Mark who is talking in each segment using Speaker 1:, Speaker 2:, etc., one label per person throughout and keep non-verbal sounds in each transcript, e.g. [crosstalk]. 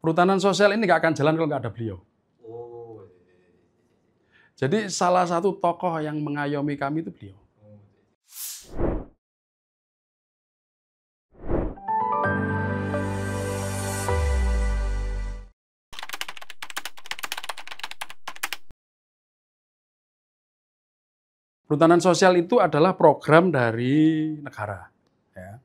Speaker 1: Perhutanan sosial ini nggak akan jalan kalau nggak ada beliau. Oh, iya, iya, iya, Jadi salah satu tokoh yang mengayomi kami itu beliau. Perhutanan sosial itu adalah program dari negara. Ya.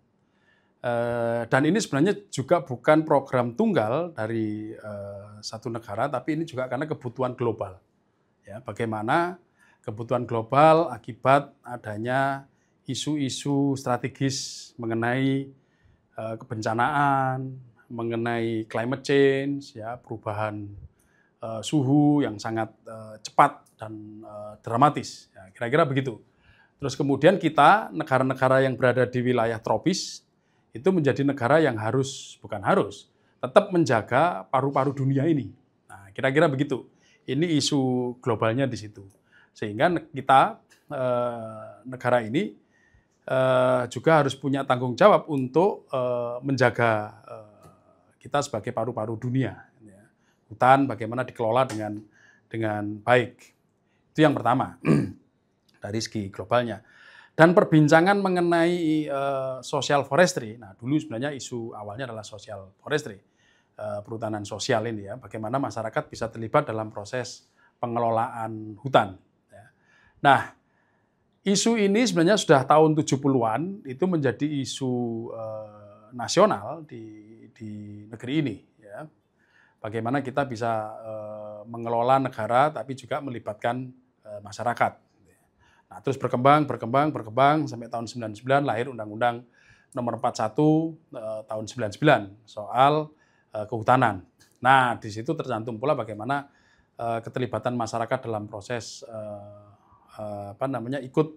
Speaker 1: Eh, dan ini sebenarnya juga bukan program tunggal dari eh, satu negara, tapi ini juga karena kebutuhan global. Ya, bagaimana kebutuhan global akibat adanya isu-isu strategis mengenai eh, kebencanaan, mengenai climate change, ya perubahan suhu yang sangat cepat dan dramatis. Ya, kira-kira begitu. Terus kemudian kita negara-negara yang berada di wilayah tropis itu menjadi negara yang harus, bukan harus, tetap menjaga paru-paru dunia ini. Nah, kira-kira begitu. Ini isu globalnya di situ. Sehingga kita, eh, negara ini, eh, juga harus punya tanggung jawab untuk eh, menjaga kita sebagai paru-paru dunia. Ya. Hutan bagaimana dikelola dengan dengan baik. Itu yang pertama [clears throat] dari segi globalnya. Dan perbincangan mengenai uh, eh, social forestry, nah dulu sebenarnya isu awalnya adalah sosial forestry, uh, perhutanan sosial ini ya, bagaimana masyarakat bisa terlibat dalam proses pengelolaan hutan. Ya. Nah, isu ini sebenarnya sudah tahun 70-an itu menjadi isu uh, nasional di, di negeri ini. Ya. Bagaimana kita bisa uh, mengelola negara tapi juga melibatkan uh, masyarakat. Nah, terus berkembang, berkembang, berkembang sampai tahun 99 lahir Undang-Undang Nomor 41 eh, tahun 99 soal eh, kehutanan. Nah, di situ tercantum pula bagaimana eh, keterlibatan masyarakat dalam proses eh, eh, apa namanya ikut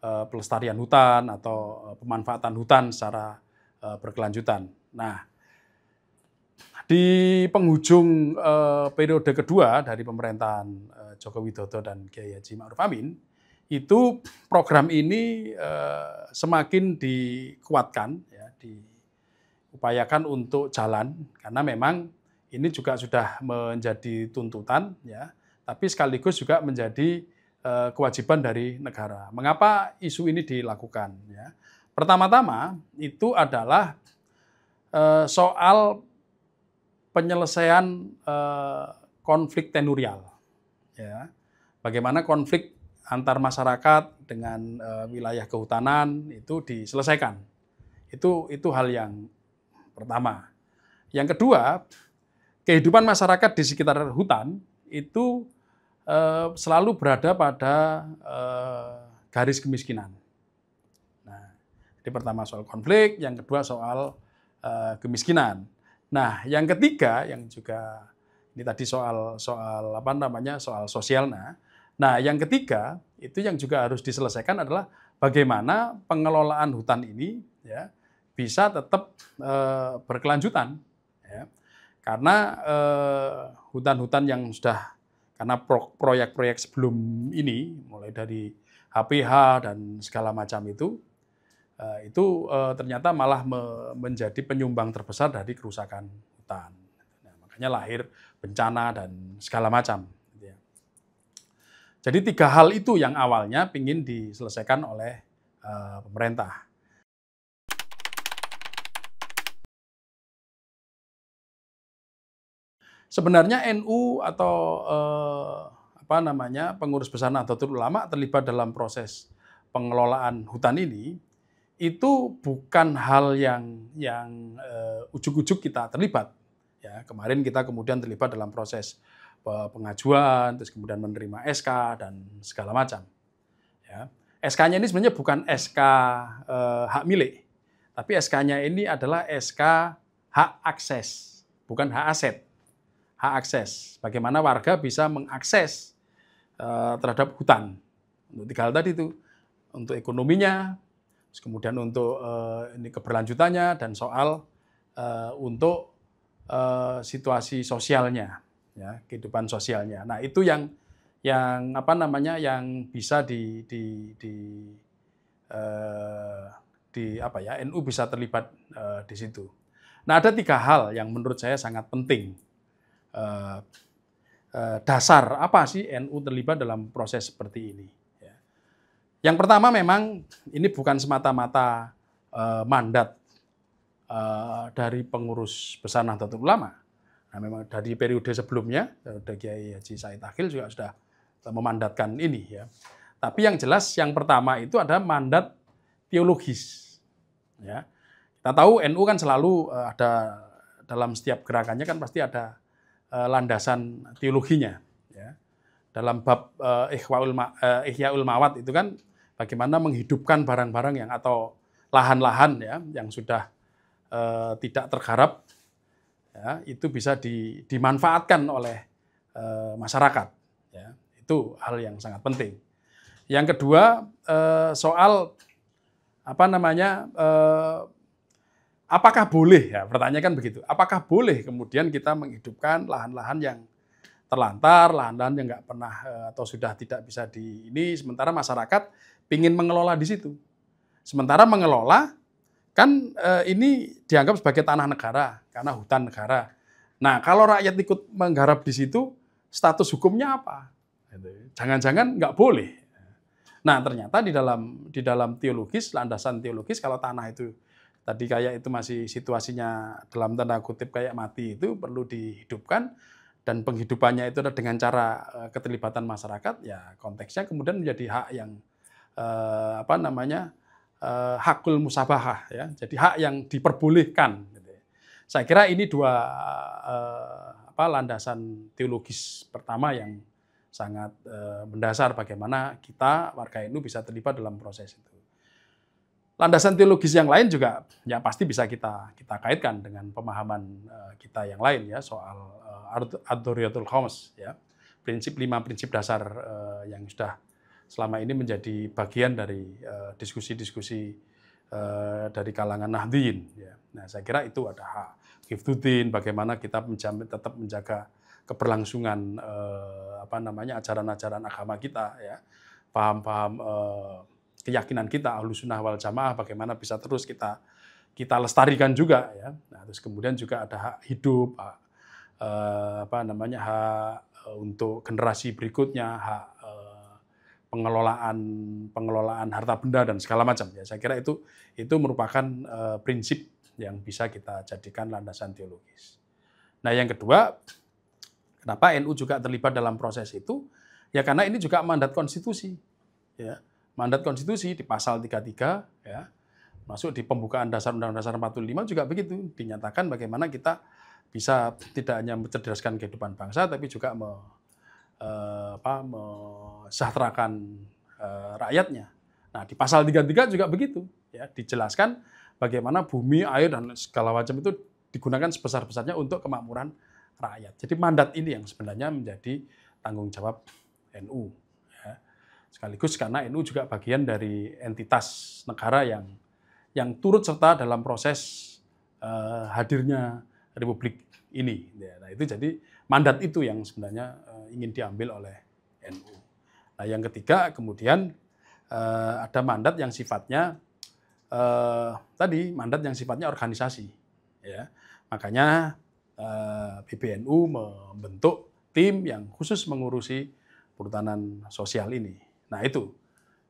Speaker 1: eh, pelestarian hutan atau eh, pemanfaatan hutan secara eh, berkelanjutan. Nah, di penghujung eh, periode kedua dari pemerintahan eh, Joko Widodo dan Kiai Haji Ma'ruf Amin itu program ini eh, semakin dikuatkan, ya, diupayakan untuk jalan karena memang ini juga sudah menjadi tuntutan, ya, tapi sekaligus juga menjadi eh, kewajiban dari negara. Mengapa isu ini dilakukan? Ya? Pertama-tama itu adalah eh, soal penyelesaian konflik tenurial, ya, bagaimana konflik antar masyarakat dengan uh, wilayah kehutanan itu diselesaikan. Itu itu hal yang pertama. Yang kedua, kehidupan masyarakat di sekitar hutan itu uh, selalu berada pada uh, garis kemiskinan. Nah, jadi pertama soal konflik, yang kedua soal uh, kemiskinan. Nah, yang ketiga yang juga ini tadi soal soal apa namanya soal sosial nah Nah, yang ketiga itu yang juga harus diselesaikan adalah bagaimana pengelolaan hutan ini ya bisa tetap e, berkelanjutan ya. Karena eh, hutan-hutan yang sudah karena proyek-proyek sebelum ini mulai dari HPH dan segala macam itu eh, itu ternyata malah menjadi penyumbang terbesar dari kerusakan hutan. Nah, makanya lahir bencana dan segala macam. Jadi tiga hal itu yang awalnya ingin diselesaikan oleh uh, pemerintah. Sebenarnya NU atau uh, apa namanya pengurus besar Nahdlatul Ulama terlibat dalam proses pengelolaan hutan ini itu bukan hal yang yang ujuk eh, ujuk-ujuk kita terlibat. Ya, kemarin kita kemudian terlibat dalam proses Eh, pengajuan, terus kemudian menerima SK dan segala macam. Ya. SK-nya ini sebenarnya bukan SK eh, hak milik, tapi SK-nya ini adalah SK hak akses, bukan hak aset. Hak akses, bagaimana warga bisa mengakses eh, terhadap hutan. Untuk tiga hal tadi itu, untuk ekonominya, terus kemudian untuk eh, ini keberlanjutannya, dan soal eh, untuk eh, situasi sosialnya ya kehidupan sosialnya. Nah itu yang yang apa namanya yang bisa di di di eh, di apa ya NU bisa terlibat eh, di situ. Nah ada tiga hal yang menurut saya sangat penting eh, eh, dasar apa sih NU terlibat dalam proses seperti ini. Ya. Yang pertama memang ini bukan semata-mata eh, mandat eh, dari pengurus besar Nahdlatul Ulama Nah memang dari periode sebelumnya eh, dari Kiai Haji Said Akhil juga sudah eh, memandatkan ini ya. Tapi yang jelas yang pertama itu ada mandat teologis. Ya. Kita tahu NU kan selalu eh, ada dalam setiap gerakannya kan pasti ada landasan teologinya. Ya. Dalam bab Ihyaul Mawat itu kan bagaimana menghidupkan barang-barang yang atau lahan-lahan ya yang sudah tidak tergarap ya, itu bisa di, dimanfaatkan oleh e, masyarakat. Ya, itu hal yang sangat penting. Yang kedua e, soal apa namanya e, apakah boleh ya pertanyaan kan begitu. Apakah boleh kemudian kita menghidupkan lahan-lahan yang terlantar, lahan-lahan yang nggak pernah atau sudah tidak bisa di ini sementara masyarakat ingin mengelola di situ. Sementara mengelola kan e, ini dianggap sebagai tanah negara karena hutan negara. Nah, kalau rakyat ikut menggarap di situ, status hukumnya apa? Gitu ya. Jangan-jangan nggak boleh. Nah, ternyata di dalam di dalam teologis, landasan teologis kalau tanah itu tadi kayak itu masih situasinya dalam tanda kutip kayak mati itu perlu dihidupkan dan penghidupannya itu ada dengan cara eh, keterlibatan masyarakat ya konteksnya kemudian menjadi hak yang eh, apa namanya eh, hakul musabahah ya jadi hak yang diperbolehkan saya kira ini dua eh, apa landasan teologis pertama yang sangat eh, mendasar bagaimana kita warga NU bisa terlibat dalam proses itu. Landasan teologis yang lain juga ya pasti bisa kita kita kaitkan dengan pemahaman eh, kita yang lain ya soal eh, Adoriatul duriyatul ya. Prinsip lima prinsip dasar eh, yang sudah selama ini menjadi bagian dari eh, diskusi-diskusi eh, dari kalangan Nahdiyin. Ya. Nah, saya kira itu ada hak. Giftuddin, bagaimana kita menjamin tetap menjaga keberlangsungan eh, apa namanya ajaran-ajaran agama kita ya. Paham-paham eh, keyakinan kita ahlu sunnah wal jamaah bagaimana bisa terus kita kita lestarikan juga ya. Nah, terus kemudian juga ada hak hidup, hak, eh, apa namanya hak eh, untuk generasi berikutnya, hak eh, pengelolaan pengelolaan harta benda dan segala macam ya. Saya kira itu itu merupakan uh, prinsip yang bisa kita jadikan landasan teologis. Nah, yang kedua, kenapa NU juga terlibat dalam proses itu? Ya karena ini juga mandat konstitusi. Ya, mandat konstitusi di pasal 33 ya. Masuk di pembukaan dasar Undang-Undang Dasar 45 juga begitu dinyatakan bagaimana kita bisa tidak hanya mencerdaskan kehidupan bangsa tapi juga me, eh, apa, mesejahterakan eh, rakyatnya. Nah, di pasal 33 juga begitu ya, dijelaskan bagaimana bumi, air dan segala macam itu digunakan sebesar-besarnya untuk kemakmuran rakyat. Jadi mandat ini yang sebenarnya menjadi tanggung jawab NU. Ya. Sekaligus karena NU juga bagian dari entitas negara yang yang turut serta dalam proses uh, hadirnya Republik ini. Ya, nah itu jadi mandat itu yang sebenarnya uh, ingin diambil oleh NU. Nah yang ketiga kemudian uh, ada mandat yang sifatnya eh, tadi mandat yang sifatnya organisasi. Ya. Makanya eh, PBNU membentuk tim yang khusus mengurusi perhutanan sosial ini. Nah itu.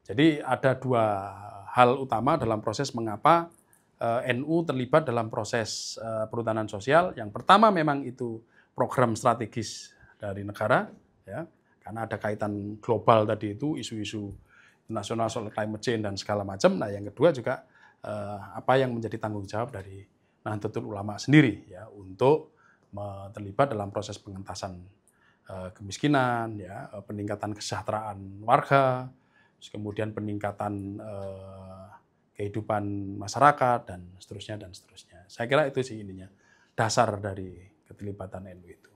Speaker 1: Jadi ada dua hal utama dalam proses mengapa eh, NU terlibat dalam proses eh, perhutanan sosial. Yang pertama memang itu program strategis dari negara, ya, karena ada kaitan global tadi itu isu-isu nasional soal climate change dan segala macam. Nah, yang kedua juga eh, apa yang menjadi tanggung jawab dari Nahdlatul Ulama sendiri ya untuk terlibat dalam proses pengentasan eh, kemiskinan, ya eh, peningkatan kesejahteraan warga, kemudian peningkatan kehidupan masyarakat dan seterusnya dan seterusnya. Saya kira itu sih ininya dasar dari keterlibatan NU itu.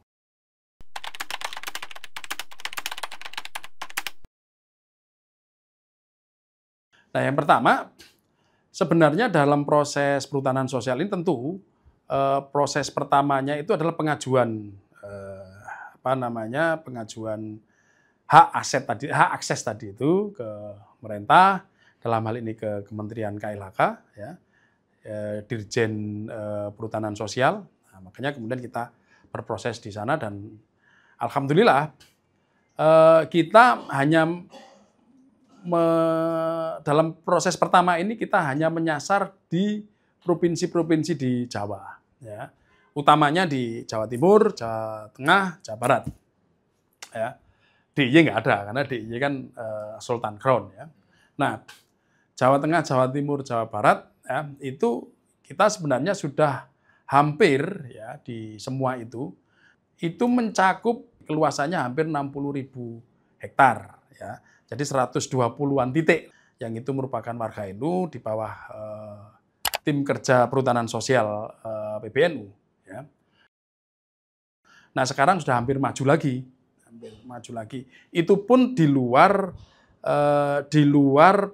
Speaker 1: Nah, yang pertama, sebenarnya dalam proses perhutanan sosial ini tentu eh, proses pertamanya itu adalah pengajuan eh, apa namanya pengajuan hak aset tadi, hak akses tadi itu ke pemerintah dalam hal ini ke Kementerian KLHK, ya, eh, Dirjen eh, Perhutanan Sosial. Nah, makanya kemudian kita berproses di sana dan alhamdulillah eh, kita hanya me, dalam proses pertama ini kita hanya menyasar di provinsi-provinsi di Jawa, ya. utamanya di Jawa Timur, Jawa Tengah, Jawa Barat. Ya. DIY nggak ada karena DIY kan uh, Sultan Crown ya. Nah, Jawa Tengah, Jawa Timur, Jawa Barat ya, itu kita sebenarnya sudah hampir ya di semua itu itu mencakup keluasannya hampir 60.000 hektar ya. Jadi 120-an titik yang itu merupakan warga NU di bawah eh, tim kerja perhutanan sosial eh, PBNU. Ya. Nah sekarang sudah hampir maju lagi, hampir maju lagi. Itu pun di luar eh, di luar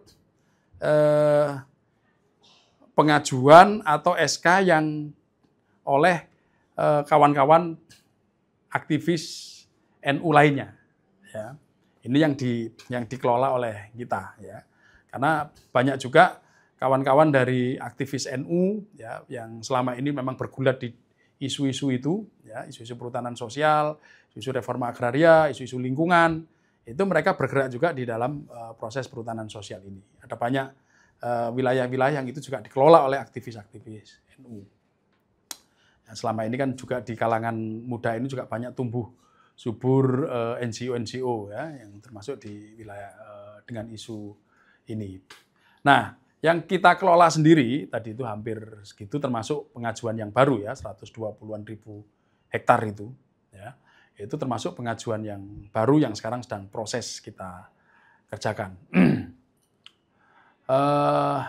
Speaker 1: eh, pengajuan atau SK yang oleh kawan-kawan aktivis NU lainnya. Ya. Ini yang di yang dikelola oleh kita ya. Karena banyak juga kawan-kawan dari aktivis NU ya yang selama ini memang bergulat di isu-isu itu ya, isu-isu perhutanan sosial, isu reforma agraria, isu-isu lingkungan, itu mereka bergerak juga di dalam uh, proses perhutanan sosial ini. Ada banyak wilayah eh, wilayah-wilayah yang itu juga dikelola oleh aktivis-aktivis NU. Nah, selama ini kan juga di kalangan muda ini juga banyak tumbuh subur eh, NGO-NGO ya yang termasuk di wilayah eh, dengan isu ini. Nah, yang kita kelola sendiri tadi itu hampir segitu termasuk pengajuan yang baru ya 120-an ribu hektar itu ya. Itu termasuk pengajuan yang baru yang sekarang sedang proses kita kerjakan. uh,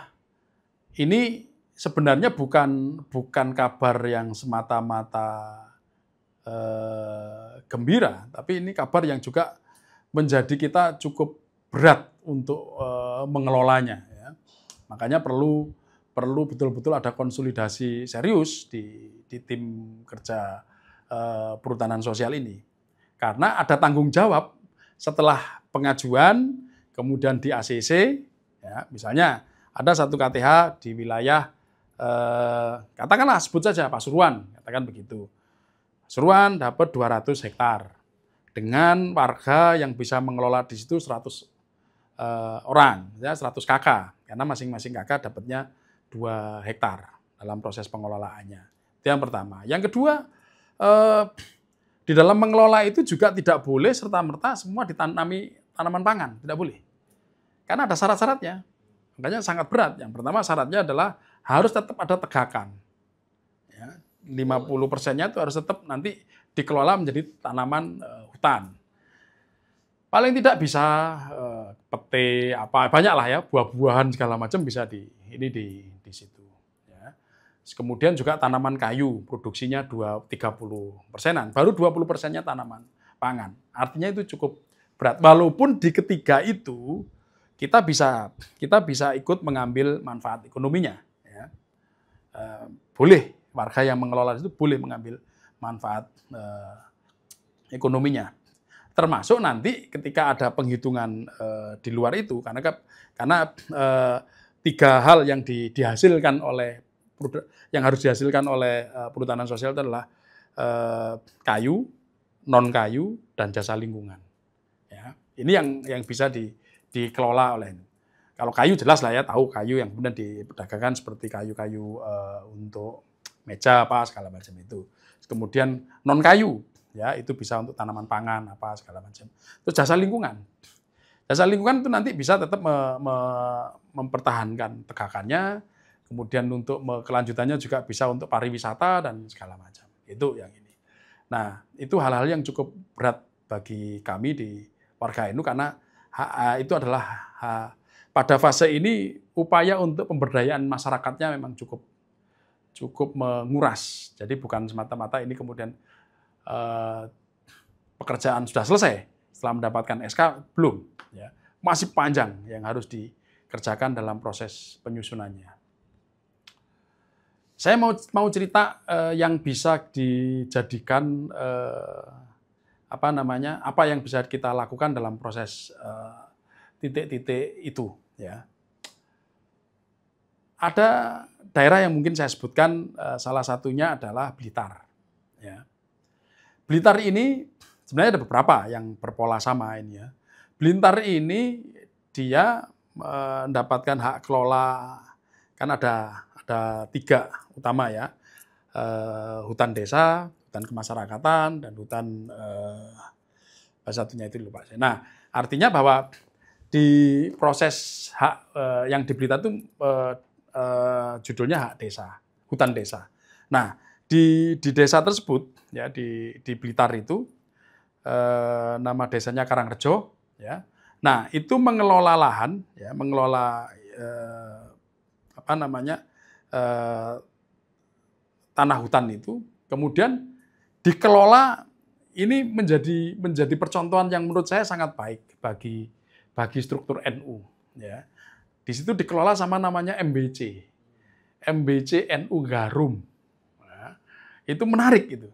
Speaker 1: [clears throat] ini sebenarnya bukan bukan kabar yang semata-mata Eh, gembira, tapi ini kabar yang juga menjadi kita cukup berat untuk eh, mengelolanya. Ya. Makanya perlu perlu betul-betul ada konsolidasi serius di, di tim kerja eh, perhutanan sosial ini, karena ada tanggung jawab setelah pengajuan, kemudian di ACC, ya, misalnya ada satu KTH di wilayah eh, katakanlah sebut saja Pasuruan, katakan begitu Seruan dapat 200 hektar dengan warga yang bisa mengelola di situ 100 uh, eh, orang, ya 100 kakak, karena masing-masing kakak dapatnya 2 hektar dalam proses pengelolaannya. Itu yang pertama. Yang kedua, uh, di dalam mengelola itu juga tidak boleh serta-merta semua ditanami tanaman pangan, tidak boleh. Karena ada syarat-syaratnya. Makanya sangat berat. Yang pertama syaratnya adalah harus tetap ada tegakan. 50 persennya itu harus tetap nanti dikelola menjadi tanaman uh, hutan. Paling tidak bisa uh, pete apa banyak lah ya buah-buahan segala macam bisa di ini di di situ. Ya. Kemudian juga tanaman kayu produksinya 2 30 persenan, baru 20 persennya tanaman pangan. Artinya itu cukup berat. Walaupun di ketiga itu kita bisa kita bisa ikut mengambil manfaat ekonominya. Ya. Uh, boleh warga yang mengelola itu boleh mengambil manfaat eh, ekonominya. Termasuk nanti ketika ada penghitungan eh, di luar itu, karena karena eh, tiga hal yang di, dihasilkan oleh yang harus dihasilkan oleh eh, perhutanan sosial adalah eh, kayu, non kayu, dan jasa lingkungan. Ya, ini yang yang bisa di, dikelola oleh ini. Kalau kayu jelas lah ya tahu kayu yang kemudian diperdagangkan seperti kayu-kayu eh, untuk meja apa segala macam itu. Kemudian non kayu ya itu bisa untuk tanaman pangan apa segala macam. Terus jasa lingkungan. Jasa lingkungan itu nanti bisa tetap me, me, mempertahankan tegakannya, kemudian untuk kelanjutannya juga bisa untuk pariwisata dan segala macam. Itu yang ini. Nah, itu hal-hal yang cukup berat bagi kami di warga NU karena HA itu adalah HA. pada fase ini upaya untuk pemberdayaan masyarakatnya memang cukup cukup menguras. Jadi bukan semata-mata ini kemudian eh, pekerjaan sudah selesai setelah mendapatkan SK belum, ya. masih panjang yang harus dikerjakan dalam proses penyusunannya. Saya mau mau cerita eh, yang bisa dijadikan eh, apa namanya apa yang bisa kita lakukan dalam proses eh, titik-titik eh, itu, ya ada daerah yang mungkin saya sebutkan eh, salah satunya adalah Blitar. Ya. Blitar ini sebenarnya ada beberapa yang berpola sama ini ya. Blitar ini dia eh, mendapatkan hak kelola kan ada ada tiga utama ya eh, hutan desa, hutan kemasyarakatan, dan hutan eh, satunya itu lupa saya. Nah, artinya bahwa di proses hak eh, yang di itu eh, Eh, judulnya hak desa, hutan desa. Nah, di di desa tersebut ya di di Blitar itu eh, nama desanya Karangrejo ya. Nah, itu mengelola lahan ya, mengelola eh, apa namanya? Eh, tanah hutan itu kemudian dikelola ini menjadi menjadi percontohan yang menurut saya sangat baik bagi bagi struktur NU ya di situ dikelola sama namanya MBC. MBC NU Garum. Nah, itu menarik itu.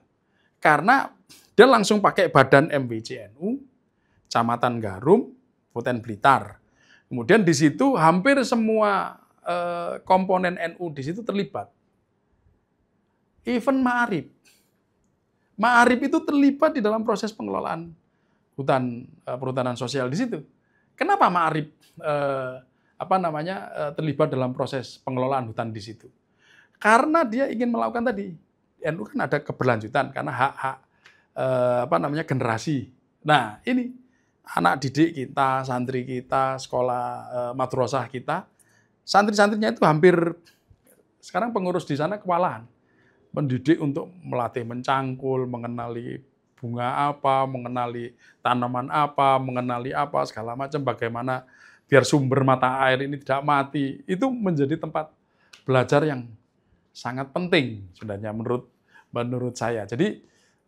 Speaker 1: Karena dia langsung pakai badan MBC NU, Camatan Garum, Kabupaten Blitar. Kemudian di situ hampir semua eh, komponen NU di situ terlibat. Even Ma'arif. Ma'arif itu terlibat di dalam proses pengelolaan hutan eh, perhutanan sosial di situ. Kenapa Ma'arif eh, apa namanya eh, terlibat dalam proses pengelolaan hutan di situ. Karena dia ingin melakukan tadi NU kan ada keberlanjutan karena hak-hak eh, apa namanya generasi. Nah, ini anak didik kita, santri kita, sekolah eh, madrasah kita, santri-santrinya itu hampir sekarang pengurus di sana kewalahan. Mendidik untuk melatih mencangkul, mengenali bunga apa, mengenali tanaman apa, mengenali apa segala macam bagaimana biar sumber mata air ini tidak mati. Itu menjadi tempat belajar yang sangat penting sebenarnya menurut menurut saya. Jadi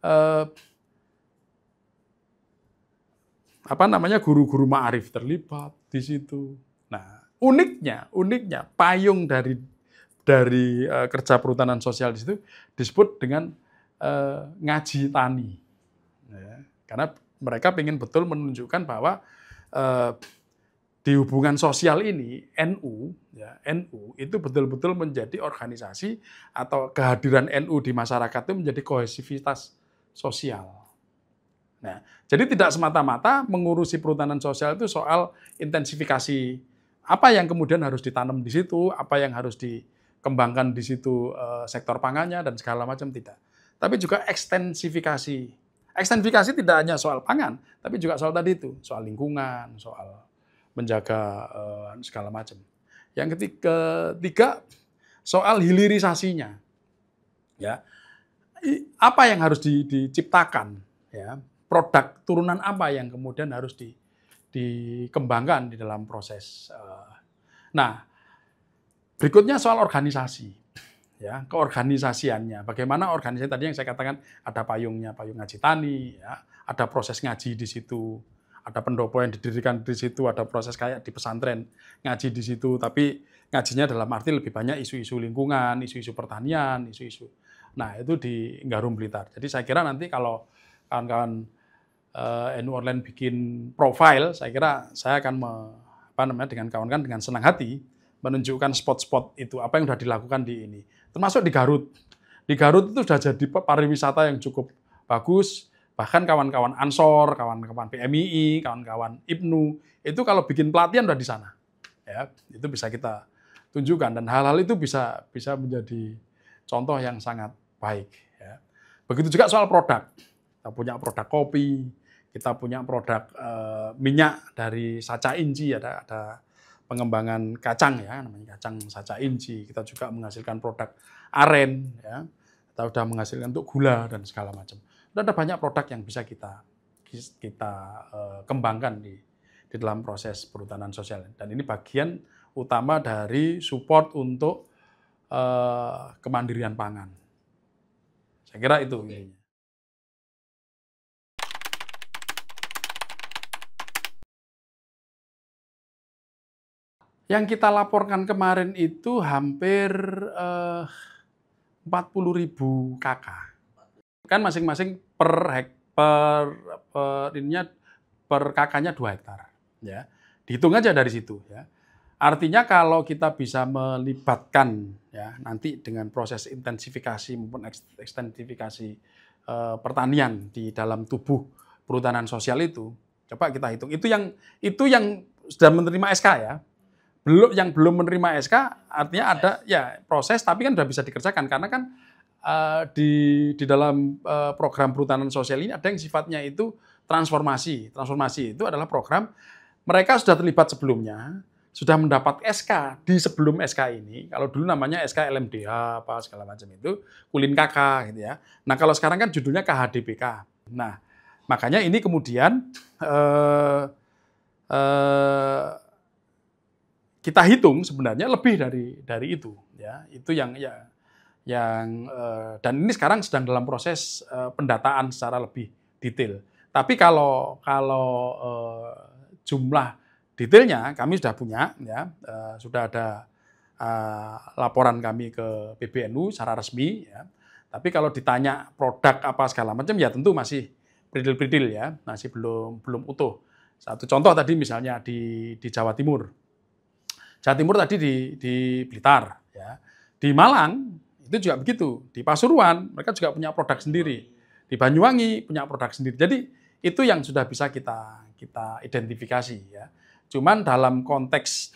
Speaker 1: eh, apa namanya guru-guru ma'arif terlibat di situ. Nah, uniknya, uniknya payung dari dari eh, kerja perhutanan sosial di situ disebut dengan eh, ngaji tani. Ya, karena mereka ingin betul menunjukkan bahwa eh, di hubungan sosial ini NU ya NU itu betul-betul menjadi organisasi atau kehadiran NU di masyarakat itu menjadi kohesivitas sosial. Nah, jadi tidak semata-mata mengurusi perhutanan sosial itu soal intensifikasi apa yang kemudian harus ditanam di situ, apa yang harus dikembangkan di situ e, sektor pangannya dan segala macam tidak. Tapi juga ekstensifikasi. Ekstensifikasi tidak hanya soal pangan, tapi juga soal tadi itu, soal lingkungan, soal menjaga uh, segala macam. Yang ketiga, tiga, soal hilirisasinya. Ya. Apa yang harus di, diciptakan? Ya. Produk turunan apa yang kemudian harus di, dikembangkan di dalam proses. Uh, nah, berikutnya soal organisasi. Ya, keorganisasiannya. Bagaimana organisasi tadi yang saya katakan ada payungnya, payung ngaji tani, ya, ada proses ngaji di situ, ada pendopo yang didirikan di situ, ada proses kayak di pesantren ngaji di situ, tapi ngajinya dalam arti lebih banyak isu-isu lingkungan, isu-isu pertanian, isu-isu. Nah itu di Garum Blitar. Jadi saya kira nanti kalau kawan-kawan uh, eh, NU Online bikin profile, saya kira saya akan me, apa namanya dengan kawan-kawan dengan senang hati menunjukkan spot-spot itu apa yang sudah dilakukan di ini. Termasuk di Garut. Di Garut itu sudah jadi pariwisata yang cukup bagus Bahkan kawan-kawan Ansor, kawan-kawan PMII, kawan-kawan Ibnu, itu kalau bikin pelatihan udah di sana. Ya, itu bisa kita tunjukkan dan hal-hal itu bisa bisa menjadi contoh yang sangat baik. Ya. Begitu juga soal produk. Kita punya produk kopi, kita punya produk e, minyak dari saca inci, ada ada pengembangan kacang ya, namanya kacang saca inci. Kita juga menghasilkan produk aren, ya. kita sudah menghasilkan untuk gula dan segala macam. Dan ada banyak produk yang bisa kita kita uh, kembangkan di di dalam proses perhutanan sosial. Dan ini bagian utama dari support untuk uh, kemandirian pangan. Saya kira itu intinya. Yang kita laporkan kemarin itu hampir eh, uh, 40 kakak kan masing-masing per hek, per, per ininya per kakaknya 2 hektar ya. Dihitung aja dari situ ya. Artinya kalau kita bisa melibatkan ya nanti dengan proses intensifikasi maupun ekstensifikasi eh, pertanian di dalam tubuh perhutanan sosial itu, coba kita hitung. Itu yang itu yang sudah menerima SK ya. Belum yang belum menerima SK artinya ada ya proses tapi kan sudah bisa dikerjakan karena kan Eh, di di dalam uh, program perhutanan sosial ini ada yang sifatnya itu transformasi. Transformasi itu adalah program mereka sudah terlibat sebelumnya, sudah mendapat SK di sebelum SK ini. Kalau dulu namanya SK LMDH apa segala macam itu, Kulin KK gitu ya. Nah, kalau sekarang kan judulnya KHDPK. Nah, makanya ini kemudian eh, eh, kita hitung sebenarnya lebih dari dari itu ya. Itu yang ya yang eh, dan ini sekarang sedang dalam proses eh, pendataan secara lebih detail. Tapi kalau kalau eh, jumlah detailnya kami sudah punya ya, sudah ada laporan kami ke PBNU secara resmi ya. Tapi kalau ditanya produk apa segala macam ya tentu masih pridil-pridil ya, masih belum belum utuh. Satu contoh tadi misalnya di di Jawa Timur. Jawa Timur tadi di di Blitar ya. Di Malang itu juga begitu. Di Pasuruan mereka juga punya produk sendiri. Di Banyuwangi punya produk sendiri. Jadi itu yang sudah bisa kita kita identifikasi ya. Cuman dalam konteks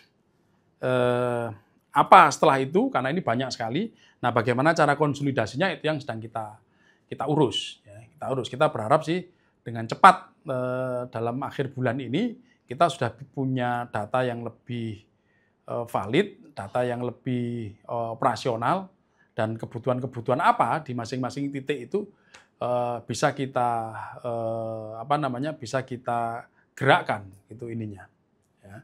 Speaker 1: eh, apa setelah itu karena ini banyak sekali. Nah, bagaimana cara konsolidasinya itu yang sedang kita kita urus ya. Kita urus. Kita berharap sih dengan cepat eh, dalam akhir bulan ini kita sudah punya data yang lebih eh, valid, data yang lebih eh, operasional dan kebutuhan-kebutuhan apa di masing-masing titik itu uh, bisa kita uh, apa namanya bisa kita gerakkan itu ininya ya.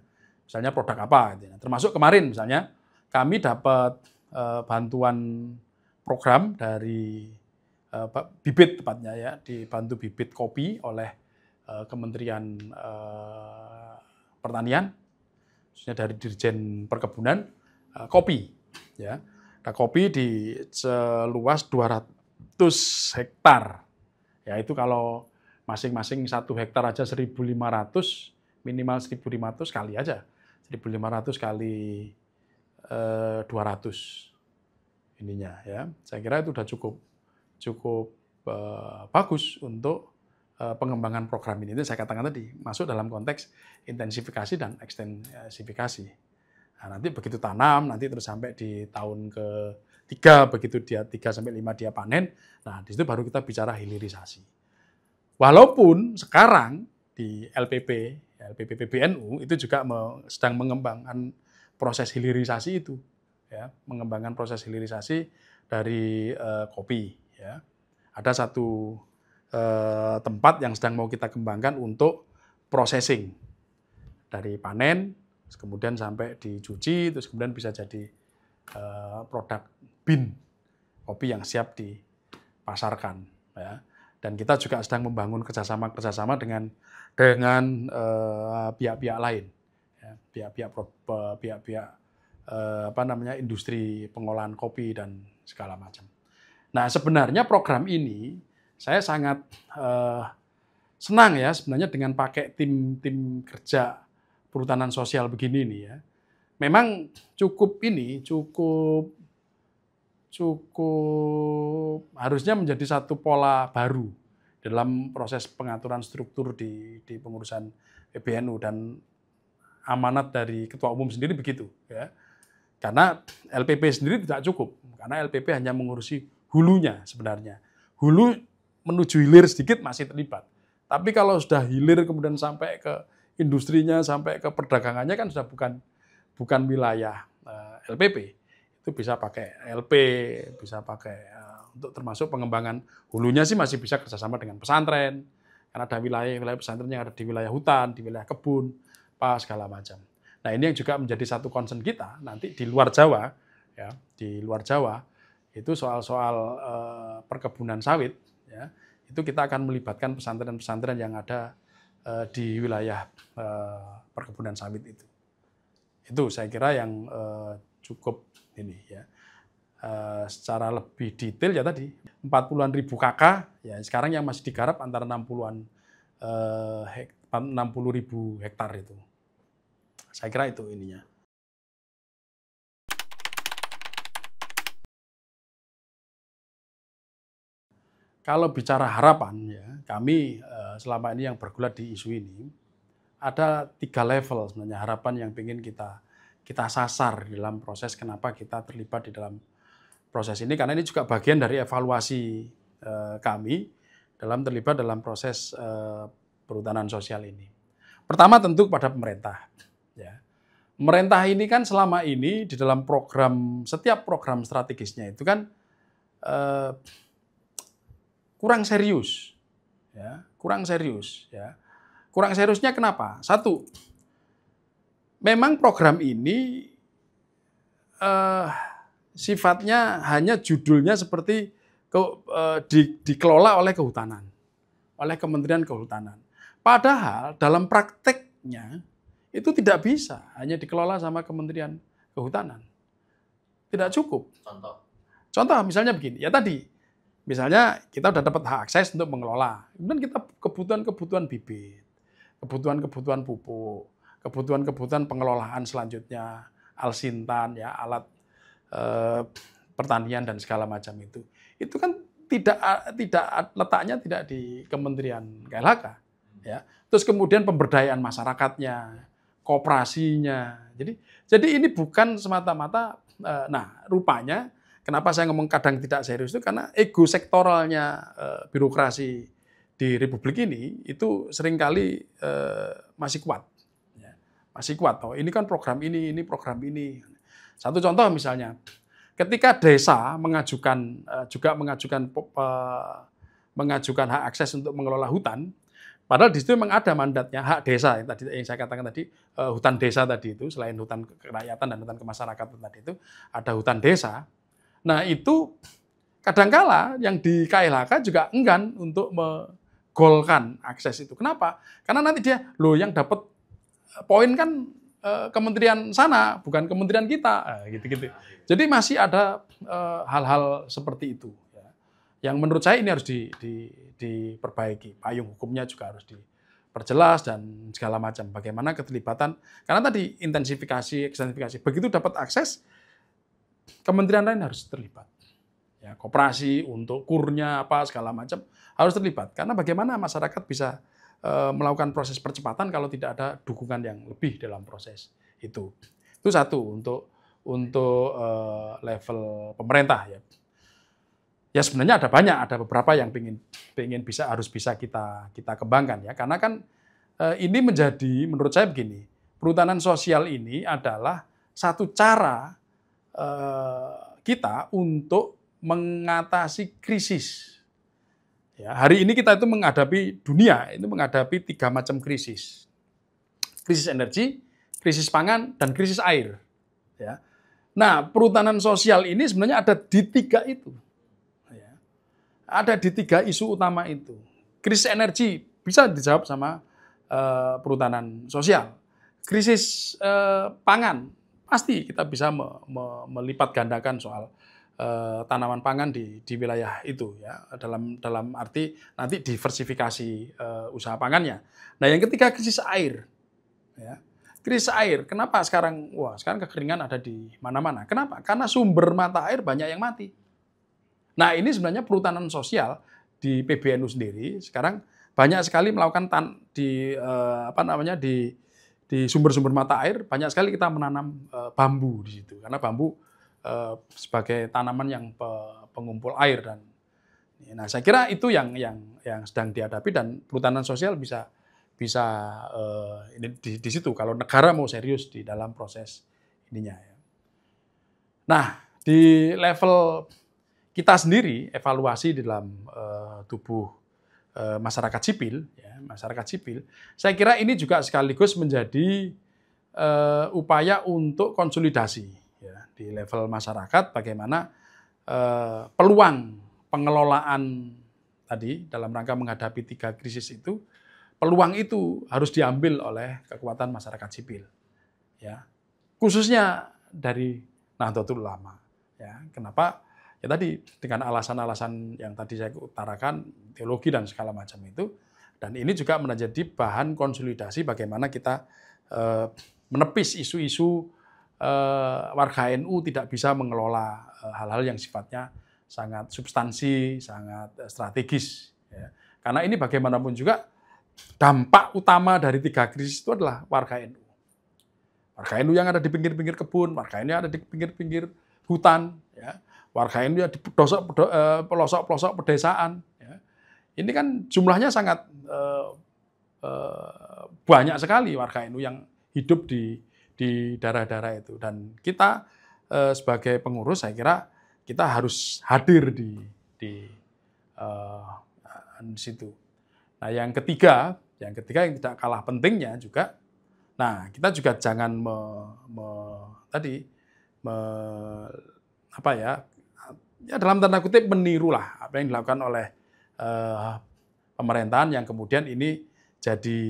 Speaker 1: misalnya produk apa gitu. Ya. termasuk kemarin misalnya kami dapat uh, bantuan program dari uh, bibit tepatnya ya dibantu bibit kopi oleh uh, Kementerian uh, Pertanian khususnya dari Dirjen Perkebunan uh, kopi ya Nah, kopi di seluas 200 hektar. Ya itu kalau masing-masing satu hektar aja 1.500, minimal 1.500 kali aja. 1.500 kali eh, 200 ininya ya. Saya kira itu sudah cukup cukup eh, bagus untuk eh, pengembangan program ini. Itu saya katakan tadi masuk dalam konteks intensifikasi dan ekstensifikasi. Nah, nanti begitu tanam, nanti terus sampai di tahun ke tiga begitu dia tiga sampai lima dia panen. Nah, di situ baru kita bicara hilirisasi. Walaupun sekarang di LPP, LPP PBNU itu juga sedang mengembangkan proses hilirisasi itu, ya, mengembangkan proses hilirisasi dari uh, kopi. Ya. Ada satu uh, tempat yang sedang mau kita kembangkan untuk processing dari panen Terus kemudian sampai dicuci, terus kemudian bisa jadi uh, produk bin kopi yang siap dipasarkan. Ya. Dan kita juga sedang membangun kerjasama-kerjasama dengan dengan pihak eh, pihak-pihak lain, pihak ya. pihak-pihak pihak-pihak uh, apa namanya industri pengolahan kopi dan segala macam. Nah sebenarnya program ini saya sangat uh, senang ya sebenarnya dengan pakai tim tim kerja perhutanan sosial begini nih ya. Memang cukup ini cukup cukup harusnya menjadi satu pola baru dalam proses pengaturan struktur di, di pengurusan PBNU e dan amanat dari ketua umum sendiri begitu ya karena LPP sendiri tidak cukup karena LPP hanya mengurusi hulunya sebenarnya hulu menuju hilir sedikit masih terlibat tapi kalau sudah hilir kemudian sampai ke industrinya sampai ke perdagangannya kan sudah bukan bukan wilayah eh, LPP. Itu bisa pakai LP, bisa pakai eh, untuk termasuk pengembangan hulunya sih masih bisa kerjasama dengan pesantren karena ada wilayah-wilayah pesantren yang ada di wilayah hutan, di wilayah kebun, apa segala macam. Nah ini yang juga menjadi satu concern kita nanti di luar Jawa ya di luar Jawa itu soal-soal eh, perkebunan sawit ya itu kita akan melibatkan pesantren-pesantren yang ada Eh, di wilayah eh, perkebunan sawit itu. Itu saya kira yang eh, cukup ini ya. Uh, secara lebih detail ya tadi 40-an ribu kakak ya sekarang yang masih digarap antara 60-an uh, hek, 60 ribu hektar itu. Saya kira itu ininya. Kalau bicara harapan ya, kami eh, selama ini yang bergulat di isu ini ada tiga level sebenarnya harapan yang ingin kita kita sasar dalam proses kenapa kita terlibat di dalam proses ini karena ini juga bagian dari evaluasi eh, kami dalam terlibat dalam proses eh, perhutanan sosial ini. Pertama tentu kepada pemerintah. Ya. Pemerintah ini kan selama ini di dalam program setiap program strategisnya itu kan kurang serius. Ya, kurang serius. Ya. Kurang seriusnya kenapa? Satu, memang program ini uh, sifatnya hanya judulnya seperti ke, uh, di, dikelola oleh kehutanan, oleh Kementerian Kehutanan. Padahal dalam prakteknya itu tidak bisa hanya dikelola sama Kementerian Kehutanan. Tidak cukup. Contoh. Contoh misalnya begini, ya tadi Misalnya kita sudah dapat hak akses untuk mengelola. Kemudian kita kebutuhan-kebutuhan bibit, kebutuhan-kebutuhan pupuk, kebutuhan-kebutuhan pengelolaan selanjutnya, alsintan ya, alat e, pertanian dan segala macam itu. Itu kan tidak tidak letaknya tidak di Kementerian KLHK ya. Terus kemudian pemberdayaan masyarakatnya, kooperasinya. Jadi jadi ini bukan semata-mata e, nah rupanya Kenapa saya ngomong kadang tidak serius itu karena ego sektoralnya e, birokrasi di Republik ini itu seringkali e, masih kuat. Ya, masih kuat. Oh, ini kan program ini, ini program ini. Satu contoh misalnya, ketika desa mengajukan e, juga mengajukan e, mengajukan hak akses untuk mengelola hutan, Padahal di situ memang ada mandatnya hak desa yang tadi yang saya katakan tadi hutan desa tadi itu selain hutan kerakyatan dan hutan kemasyarakatan tadi itu ada hutan desa Nah itu kadangkala yang di KLHK juga enggan untuk menggolkan akses itu. Kenapa? Karena nanti dia, loh yang dapat eh, poin kan eh, kementerian sana, bukan kementerian kita, ah, gitu-gitu. Jadi masih ada eh, hal-hal seperti itu. Ya. Yang menurut saya ini harus di, di, diperbaiki. Payung hukumnya juga harus diperjelas dan segala macam. Bagaimana keterlibatan, karena tadi intensifikasi, ekstensifikasi. Begitu dapat akses, kementerian lain harus terlibat. Ya, koperasi untuk kurnya apa segala macam harus terlibat karena bagaimana masyarakat bisa e, melakukan proses percepatan kalau tidak ada dukungan yang lebih dalam proses itu. Itu satu untuk untuk e, level pemerintah ya. Ya sebenarnya ada banyak, ada beberapa yang pengen pengen bisa harus bisa kita kita kembangkan ya karena kan e, ini menjadi menurut saya begini, perhutanan sosial ini adalah satu cara Eh, kita untuk mengatasi krisis. Ya, hari ini kita itu menghadapi dunia, itu menghadapi tiga macam krisis. Krisis energi, krisis pangan, dan krisis air. Ya. Nah, perhutanan sosial ini sebenarnya ada di tiga itu. Ya. Ada di tiga isu utama itu. Krisis energi bisa dijawab sama uh, perhutanan sosial. Krisis uh, pangan pasti kita bisa me, me, melipat gandakan soal e, tanaman pangan di, di wilayah itu ya dalam dalam arti nanti diversifikasi e, usaha pangannya. Nah yang ketiga krisis air, ya. krisis air. Kenapa sekarang wah sekarang kekeringan ada di mana-mana? Kenapa? Karena sumber mata air banyak yang mati. Nah ini sebenarnya perhutanan sosial di PBNU sendiri sekarang banyak sekali melakukan tan, di e, apa namanya di di sumber-sumber mata air banyak sekali kita menanam uh, bambu di situ karena bambu uh, sebagai tanaman yang pe pengumpul air dan nah saya kira itu yang yang yang sedang dihadapi dan perhutanan sosial bisa bisa uh, di, di situ kalau negara mau serius di dalam proses ininya ya. Nah, di level kita sendiri evaluasi di dalam uh, tubuh Eh, masyarakat sipil, ya, masyarakat sipil. Saya kira ini juga sekaligus menjadi uh, upaya untuk konsolidasi ya, di level masyarakat bagaimana uh, peluang pengelolaan tadi dalam rangka menghadapi tiga krisis itu peluang itu harus diambil oleh kekuatan masyarakat sipil, ya khususnya dari Nahdlatul Ulama. Ya, kenapa? Ya tadi dengan alasan-alasan yang tadi saya utarakan, teologi dan segala macam itu, dan ini juga menjadi bahan konsolidasi bagaimana kita eh, menepis isu-isu eh, warga NU tidak bisa mengelola eh, hal-hal yang sifatnya sangat substansi, sangat strategis. Ya. Karena ini bagaimanapun juga dampak utama dari tiga krisis itu adalah warga NU. Warga NU yang ada di pinggir-pinggir kebun, warga NU yang ada di pinggir-pinggir hutan, ya Warga Hindu ya di pelosok eh, pelosok, pelosok pedesaan. Ya. Ini kan jumlahnya sangat eh, eh, banyak sekali warga NU yang hidup di di daerah-daerah itu dan kita eh, sebagai pengurus saya kira kita harus hadir di di eh, situ. Nah, yang ketiga, yang ketiga yang tidak kalah pentingnya juga, nah kita juga jangan me, me, tadi me, apa ya ya dalam tanda kutip menirulah apa yang dilakukan oleh uh, pemerintahan yang kemudian ini jadi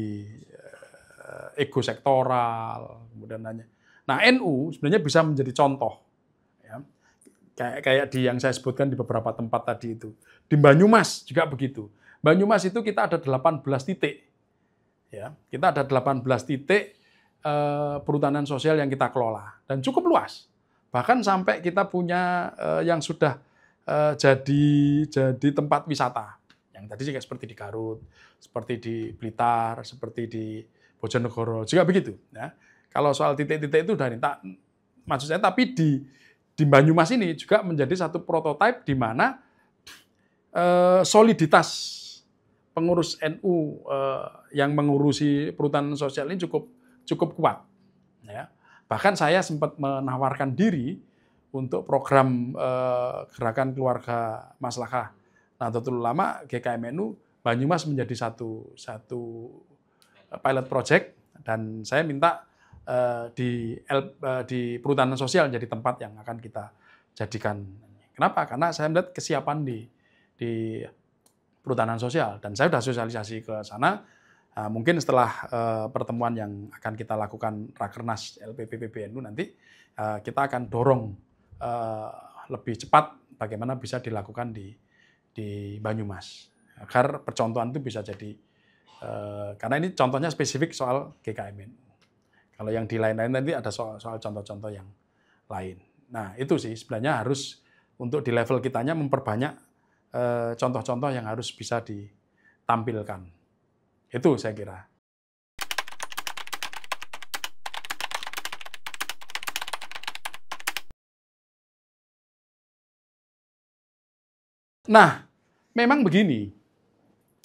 Speaker 1: uh, eh, ego sektoral kemudian nanya. nah NU sebenarnya bisa menjadi contoh ya. kayak kayak di yang saya sebutkan di beberapa tempat tadi itu di Banyumas juga begitu Banyumas itu kita ada 18 titik ya kita ada 18 titik uh, perhutanan sosial yang kita kelola dan cukup luas Bahkan sampai kita punya uh, yang sudah uh, jadi jadi tempat wisata. Yang tadi juga seperti di Garut, seperti di Blitar, seperti di Bojonegoro juga begitu. Ya. Kalau soal titik-titik itu dari tak maksud saya tapi di di Banyumas ini juga menjadi satu prototipe di mana uh, soliditas pengurus NU uh, yang mengurusi perhutanan sosial ini cukup cukup kuat. Ya. Bahkan saya sempat menawarkan diri untuk program eh, gerakan keluarga maslahah. nah Nahdlatul Ulama GKMNU Banyumas menjadi satu satu eh, pilot project dan saya minta eh, di uh, di perhutanan sosial jadi tempat yang akan kita jadikan. Kenapa? Karena saya melihat kesiapan di di perhutanan sosial dan saya sudah sosialisasi ke sana Ah, mungkin setelah eh, pertemuan yang akan kita lakukan Rakernas LPP PBNU nanti eh, kita akan dorong eh, lebih cepat bagaimana bisa dilakukan di di Banyumas agar percontohan itu bisa jadi karena ini contohnya spesifik soal GKM Kalau yang di lain-lain nanti ada soal soal contoh-contoh yang lain. Nah, itu sih sebenarnya harus untuk di level kitanya memperbanyak contoh-contoh yang harus bisa ditampilkan. Itu saya kira. Nah, memang begini.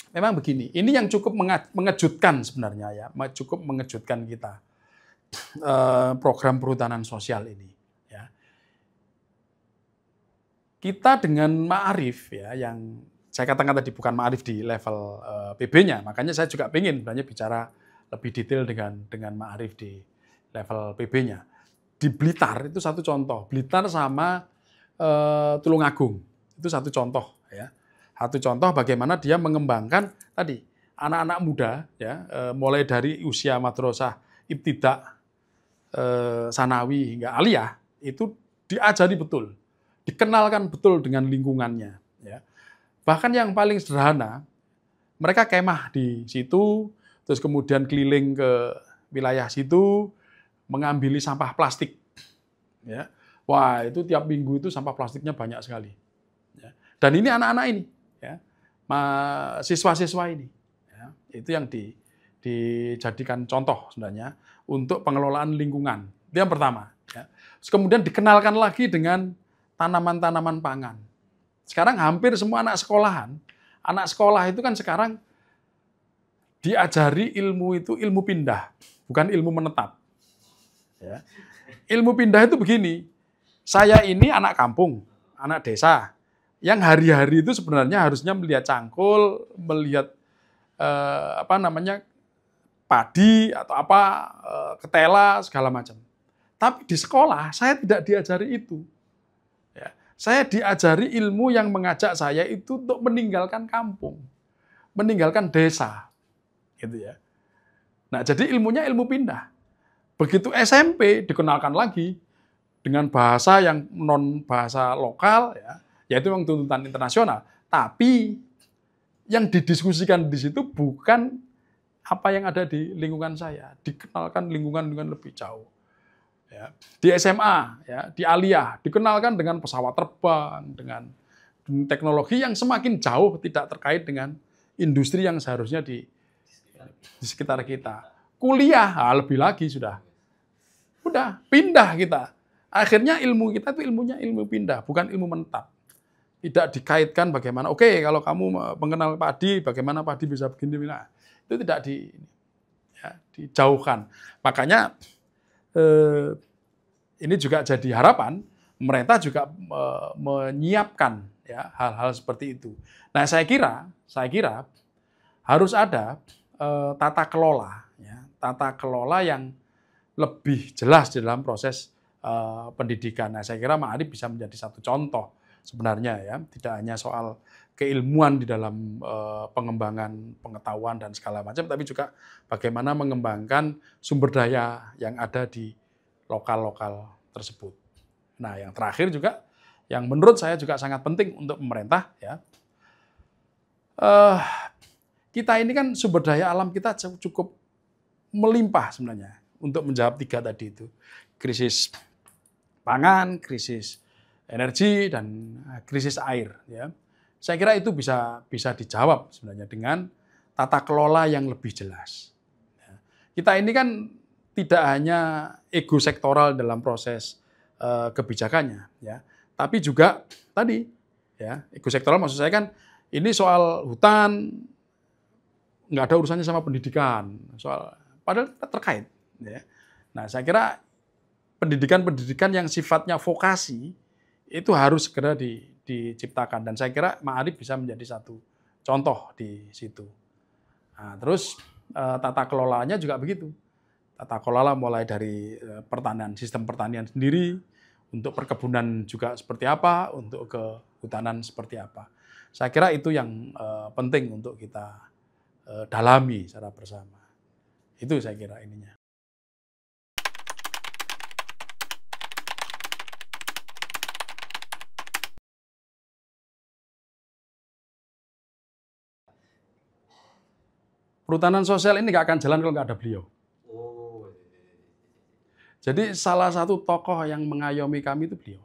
Speaker 1: Memang begini. Ini yang cukup mengejutkan sebenarnya ya, cukup mengejutkan kita [sniffs] eh, program perhutanan sosial ini. Ya. Kita dengan Ma'arif ya yang saya katakan tadi bukan Ma'arif di level uh, eh, PB-nya, makanya saya juga ingin sebenarnya bicara lebih detail dengan dengan Ma'arif di level PB-nya. Di Blitar itu satu contoh, Blitar sama uh, Tulungagung itu satu contoh ya. Satu contoh bagaimana dia mengembangkan tadi anak-anak muda ya uh, mulai dari usia madrasah ibtidak uh, sanawi hingga aliyah itu diajari betul, dikenalkan betul dengan lingkungannya ya. Bahkan yang paling sederhana, mereka kemah di situ, terus kemudian keliling ke wilayah situ, mengambil sampah plastik. Ya. Wah, itu tiap minggu itu sampah plastiknya banyak sekali. Ya. Dan ini anak-anak ini, ya. siswa-siswa ini. Ya. Itu yang di, dijadikan contoh sebenarnya untuk pengelolaan lingkungan. Itu yang pertama. Ya. Terus kemudian dikenalkan lagi dengan tanaman-tanaman pangan. Sekarang hampir semua anak sekolahan, anak sekolah itu kan sekarang diajari ilmu itu ilmu pindah, bukan ilmu menetap. Ya. Ilmu pindah itu begini, saya ini anak kampung, anak desa, yang hari-hari itu sebenarnya harusnya melihat cangkul, melihat eh, apa namanya padi atau apa eh, ketela segala macam. Tapi di sekolah saya tidak diajari itu. Saya diajari ilmu yang mengajak saya itu untuk meninggalkan kampung, meninggalkan desa, gitu ya. Nah, jadi ilmunya ilmu pindah. Begitu SMP dikenalkan lagi dengan bahasa yang non bahasa lokal ya, yaitu memang tuntutan internasional, tapi yang didiskusikan di situ bukan apa yang ada di lingkungan saya, dikenalkan lingkungan dengan lebih jauh ya. di SMA, ya, di Aliyah, dikenalkan dengan pesawat terbang, dengan teknologi yang semakin jauh tidak terkait dengan industri yang seharusnya di, di sekitar kita. Kuliah, ah, lebih lagi sudah. Udah, pindah kita. Akhirnya ilmu kita itu ilmunya ilmu pindah, bukan ilmu menetap. Tidak dikaitkan bagaimana, oke okay, kalau kamu mengenal padi, bagaimana padi bisa begini, nah, itu tidak di, ya, dijauhkan. Makanya eh, ini juga jadi harapan pemerintah juga e, menyiapkan ya hal-hal seperti itu. Nah, saya kira, saya kira harus ada e, tata kelola ya, tata kelola yang lebih jelas di dalam proses e, pendidikan. Nah, saya kira Adi bisa menjadi satu contoh sebenarnya ya, tidak hanya soal keilmuan di dalam e, pengembangan pengetahuan dan segala macam, tapi juga bagaimana mengembangkan sumber daya yang ada di lokal-lokal tersebut. Nah, yang terakhir juga yang menurut saya juga sangat penting untuk pemerintah ya. Uh, kita ini kan sumber daya alam kita cukup melimpah sebenarnya untuk menjawab tiga tadi itu. Krisis pangan, krisis energi dan eh, krisis air ya. Saya kira itu bisa bisa dijawab sebenarnya dengan tata kelola yang lebih jelas. Ya. Kita ini kan tidak hanya ego sektoral dalam proses uh, kebijakannya ya tapi juga tadi ya ego sektoral maksud saya kan ini soal hutan nggak ada urusannya sama pendidikan soal padahal terkait ya nah saya kira pendidikan-pendidikan yang sifatnya vokasi itu harus segera di, diciptakan dan saya kira Ma'arif bisa menjadi satu contoh di situ nah, terus eh, tata kelolanya juga begitu tata kelola mulai dari eh, pertanian, sistem pertanian sendiri, untuk perkebunan juga seperti apa, untuk kehutanan seperti apa. Saya kira itu yang eh, penting untuk kita eh, dalami secara bersama. Itu saya kira ininya. Perhutanan sosial ini nggak akan jalan kalau nggak ada beliau. Jadi salah satu tokoh yang mengayomi kami itu beliau.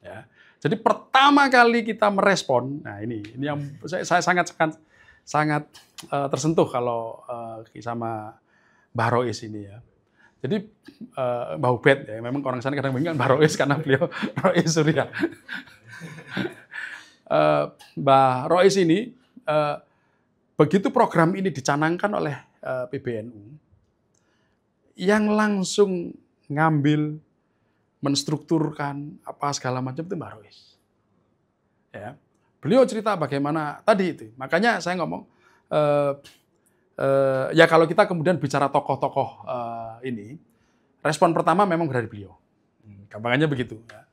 Speaker 1: Ya. Jadi pertama kali kita merespon, nah ini ini yang saya, saya sangat sangat sangat uh, tersentuh kalau uh, sama Mbah Rois ini ya. Jadi uh, Mbah Ubed ya, memang orang sana kadang mengingat kan Mbah Rois karena beliau [laughs] Rois Surya. uh, [laughs] Mbah Rois ini uh, begitu program ini dicanangkan oleh uh, PBNU, yang langsung ngambil, menstrukturkan apa segala macam itu Mbak Rois. Ya. Beliau cerita bagaimana tadi itu. Makanya saya ngomong uh, uh, ya kalau kita kemudian bicara tokoh-tokoh uh, ini, respon pertama memang dari beliau. Hmm, gampangannya begitu. Ya.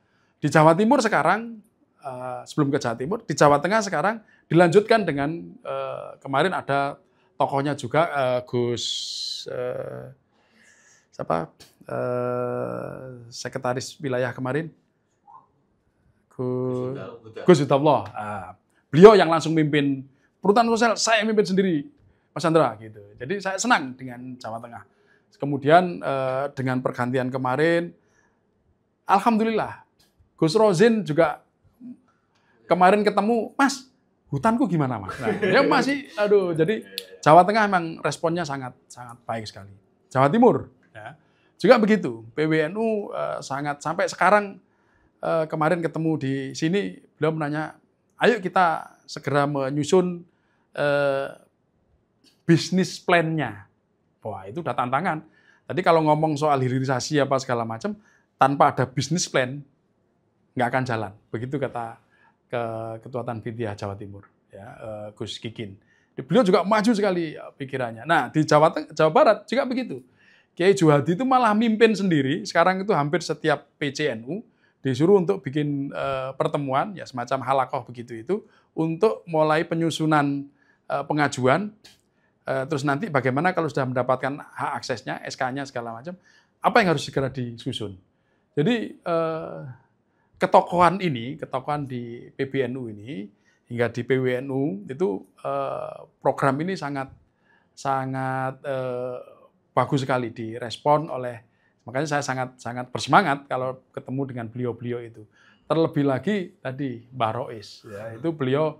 Speaker 1: Di Jawa Timur sekarang uh, sebelum ke Jawa Timur, di Jawa Tengah sekarang dilanjutkan dengan uh, kemarin ada tokohnya juga uh, Gus uh, siapa uh, sekretaris wilayah kemarin Gus Gus Uh, beliau yang langsung mimpin perhutanan sosial, saya yang mimpin sendiri, Mas Chandra gitu. Jadi saya senang dengan Jawa Tengah. Kemudian eh, dengan pergantian kemarin, alhamdulillah Gus Rozin juga kemarin ketemu, Mas, hutanku gimana Mas? Nah, dia masih, aduh, jadi [laughs] Jawa Tengah memang responnya sangat sangat baik sekali. Jawa Timur juga begitu. PWNU uh, eh, sangat sampai sekarang uh, kemarin ketemu di sini beliau menanya, ayo kita segera menyusun uh, bisnis plannya. Wah itu udah tantangan. Tadi kalau ngomong soal hilirisasi apa segala macam, tanpa ada bisnis plan nggak akan jalan. Begitu kata ke Ketua Tanfitia Jawa Timur, ya, uh, Gus Kikin. Beliau juga maju sekali pikirannya. Nah di Jawa Jawa Barat juga begitu Kiai Juhadi itu malah mimpin sendiri. Sekarang itu hampir setiap PCNU disuruh untuk bikin e, pertemuan ya semacam halakoh begitu itu untuk mulai penyusunan e, pengajuan e, terus nanti bagaimana kalau sudah mendapatkan hak aksesnya SK-nya segala macam apa yang harus segera disusun jadi e, ketokohan ini ketokohan di PBNU ini hingga di PWNU itu e, program ini sangat sangat e, bagus sekali direspon oleh makanya saya sangat sangat bersemangat kalau ketemu dengan beliau-beliau itu. Terlebih lagi tadi Mbah Rois ya, itu beliau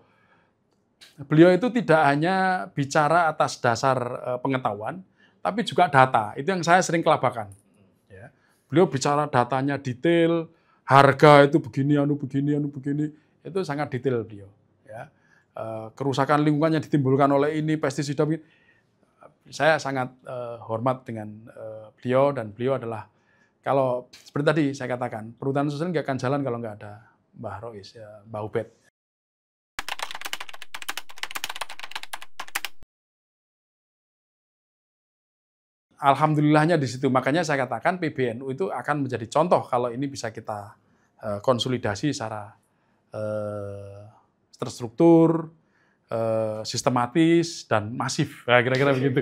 Speaker 1: beliau itu tidak hanya bicara atas dasar eh, pengetahuan tapi juga data. Itu yang saya sering kelabakan. Ya. Beliau bicara datanya detail, harga itu begini anu begini anu begini itu sangat detail beliau ya eh, kerusakan lingkungan yang ditimbulkan oleh ini pestisida begini saya sangat uh, hormat dengan uh, beliau dan beliau adalah kalau seperti tadi saya katakan perhutanan sosial nggak akan jalan kalau nggak ada Mbah Rois, ya, Mbah Ubed. Alhamdulillahnya di situ. Makanya saya katakan PBNU itu akan menjadi contoh kalau ini bisa kita uh, konsolidasi secara uh, terstruktur, Eh, sistematis dan masif. Nah, kira-kira iya. begitu.